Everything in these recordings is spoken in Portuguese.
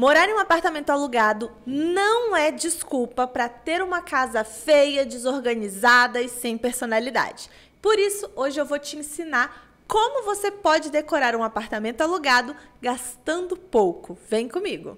Morar em um apartamento alugado não é desculpa para ter uma casa feia, desorganizada e sem personalidade. Por isso, hoje eu vou te ensinar como você pode decorar um apartamento alugado gastando pouco. Vem comigo!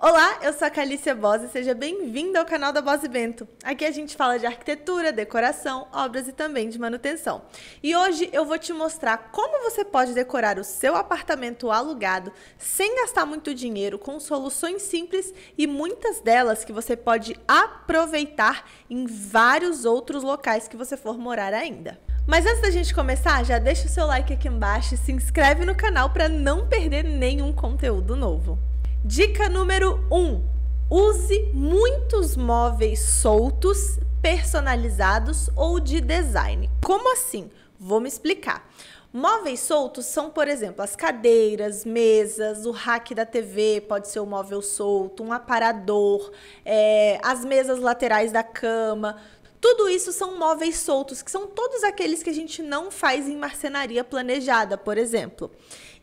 Olá, eu sou a Calícia Bose e seja bem-vindo ao canal da Bose Bento. Aqui a gente fala de arquitetura, decoração, obras e também de manutenção. E hoje eu vou te mostrar como você pode decorar o seu apartamento alugado sem gastar muito dinheiro, com soluções simples e muitas delas que você pode aproveitar em vários outros locais que você for morar ainda. Mas antes da gente começar, já deixa o seu like aqui embaixo e se inscreve no canal para não perder nenhum conteúdo novo. Dica número 1: um, use muitos móveis soltos, personalizados ou de design. Como assim? Vou me explicar. Móveis soltos são, por exemplo, as cadeiras, mesas, o rack da TV pode ser um móvel solto, um aparador, é, as mesas laterais da cama. Tudo isso são móveis soltos, que são todos aqueles que a gente não faz em marcenaria planejada, por exemplo.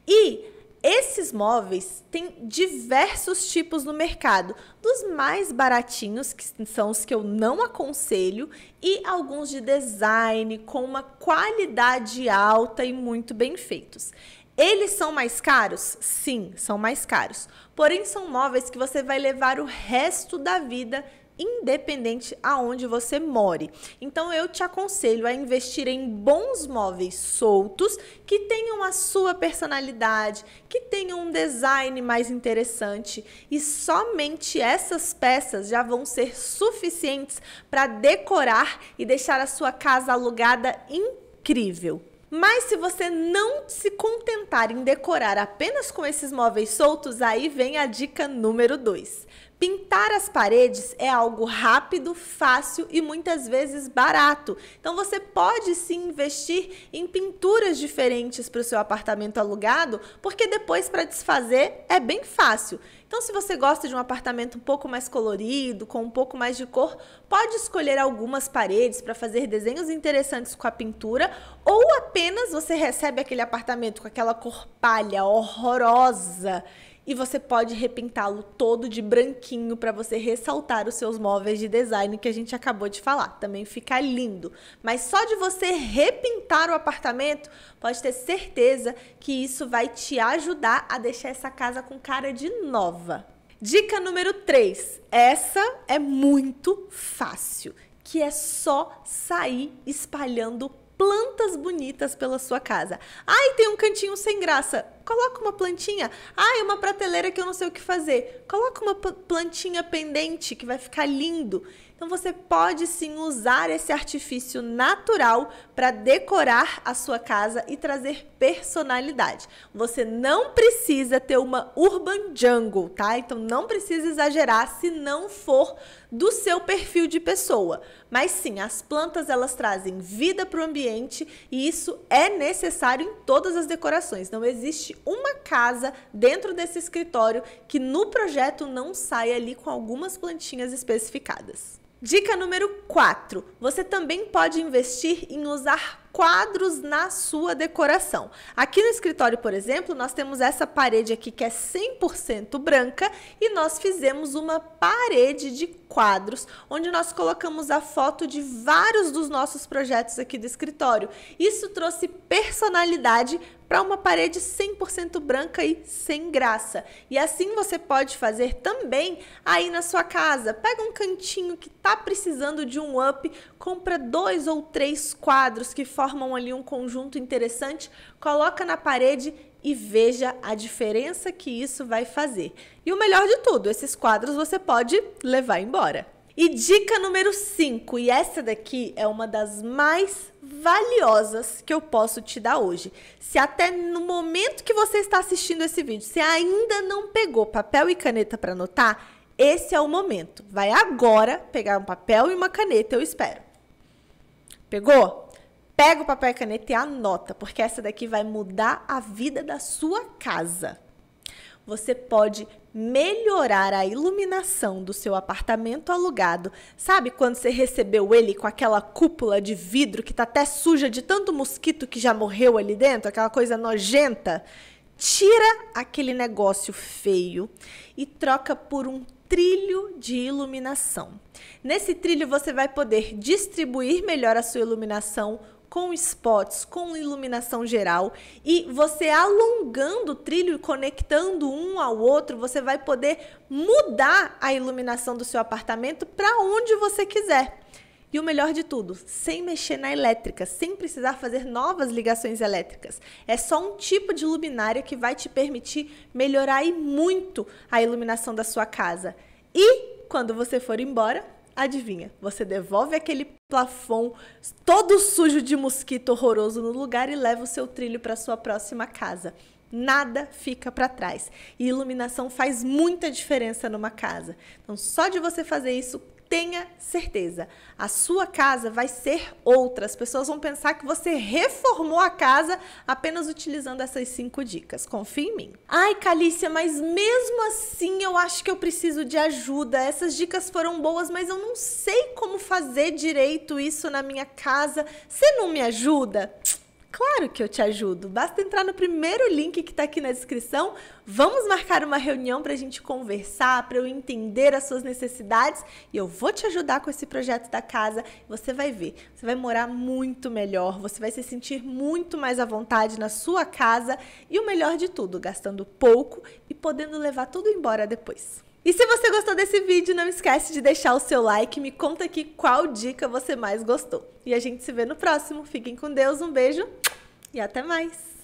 E esses móveis têm diversos tipos no mercado, dos mais baratinhos, que são os que eu não aconselho, e alguns de design com uma qualidade alta e muito bem feitos. Eles são mais caros? Sim, são mais caros. Porém, são móveis que você vai levar o resto da vida independente aonde você more. Então eu te aconselho a investir em bons móveis soltos que tenham a sua personalidade, que tenham um design mais interessante e somente essas peças já vão ser suficientes para decorar e deixar a sua casa alugada incrível. Mas se você não se contentar em decorar apenas com esses móveis soltos, aí vem a dica número 2 Pintar as paredes é algo rápido, fácil e muitas vezes barato. Então você pode se investir em pinturas diferentes para o seu apartamento alugado, porque depois para desfazer é bem fácil. Então, se você gosta de um apartamento um pouco mais colorido, com um pouco mais de cor, pode escolher algumas paredes para fazer desenhos interessantes com a pintura, ou apenas você recebe aquele apartamento com aquela cor palha horrorosa e você pode repintá-lo todo de branquinho para você ressaltar os seus móveis de design que a gente acabou de falar. Também fica lindo. Mas só de você repintar o apartamento, pode ter certeza que isso vai te ajudar a deixar essa casa com cara de nova. Dica número 3. Essa é muito fácil, que é só sair espalhando plantas bonitas pela sua casa. Ai, tem um cantinho sem graça. Coloca uma plantinha. Ai, uma prateleira que eu não sei o que fazer. Coloca uma plantinha pendente que vai ficar lindo. Então você pode sim usar esse artifício natural para decorar a sua casa e trazer personalidade. Você não precisa ter uma urban jungle, tá? Então não precisa exagerar se não for do seu perfil de pessoa. Mas sim, as plantas elas trazem vida para o ambiente e isso é necessário em todas as decorações. Não existe uma casa dentro desse escritório que no projeto não saia ali com algumas plantinhas especificadas. Dica número 4. Você também pode investir em usar quadros na sua decoração. Aqui no escritório, por exemplo, nós temos essa parede aqui que é 100% branca e nós fizemos uma parede de quadros, onde nós colocamos a foto de vários dos nossos projetos aqui do escritório. Isso trouxe personalidade para uma parede 100% branca e sem graça. E assim você pode fazer também aí na sua casa. Pega um cantinho que tá precisando de um up, compra dois ou três quadros que formam ali um conjunto interessante, coloca na parede e veja a diferença que isso vai fazer. E o melhor de tudo, esses quadros você pode levar embora. E dica número 5, e essa daqui é uma das mais valiosas que eu posso te dar hoje. Se até no momento que você está assistindo esse vídeo, você ainda não pegou papel e caneta para anotar, esse é o momento. Vai agora pegar um papel e uma caneta, eu espero. Pegou? Pega o papel e caneta e anota, porque essa daqui vai mudar a vida da sua casa. Você pode melhorar a iluminação do seu apartamento alugado. Sabe quando você recebeu ele com aquela cúpula de vidro que tá até suja de tanto mosquito que já morreu ali dentro, aquela coisa nojenta? Tira aquele negócio feio e troca por um trilho de iluminação. Nesse trilho você vai poder distribuir melhor a sua iluminação com spots, com iluminação geral e você alongando o trilho e conectando um ao outro, você vai poder mudar a iluminação do seu apartamento para onde você quiser. E o melhor de tudo, sem mexer na elétrica, sem precisar fazer novas ligações elétricas. É só um tipo de luminária que vai te permitir melhorar e muito a iluminação da sua casa. E quando você for embora, adivinha, você devolve aquele plafon todo sujo de mosquito horroroso no lugar e leva o seu trilho para sua próxima casa. Nada fica para trás. E iluminação faz muita diferença numa casa. Então, só de você fazer isso tenha certeza, a sua casa vai ser outra. As pessoas vão pensar que você reformou a casa apenas utilizando essas cinco dicas. Confie em mim. Ai, Calícia, mas mesmo assim eu acho que eu preciso de ajuda. Essas dicas foram boas, mas eu não sei como fazer direito isso na minha casa. Você não me ajuda? Claro que eu te ajudo. Basta entrar no primeiro link que está aqui na descrição. Vamos marcar uma reunião para a gente conversar, para eu entender as suas necessidades e eu vou te ajudar com esse projeto da casa. Você vai ver, você vai morar muito melhor, você vai se sentir muito mais à vontade na sua casa e o melhor de tudo, gastando pouco e podendo levar tudo embora depois. E se você gostou desse vídeo, não esquece de deixar o seu like, me conta aqui qual dica você mais gostou. E a gente se vê no próximo. Fiquem com Deus, um beijo e até mais!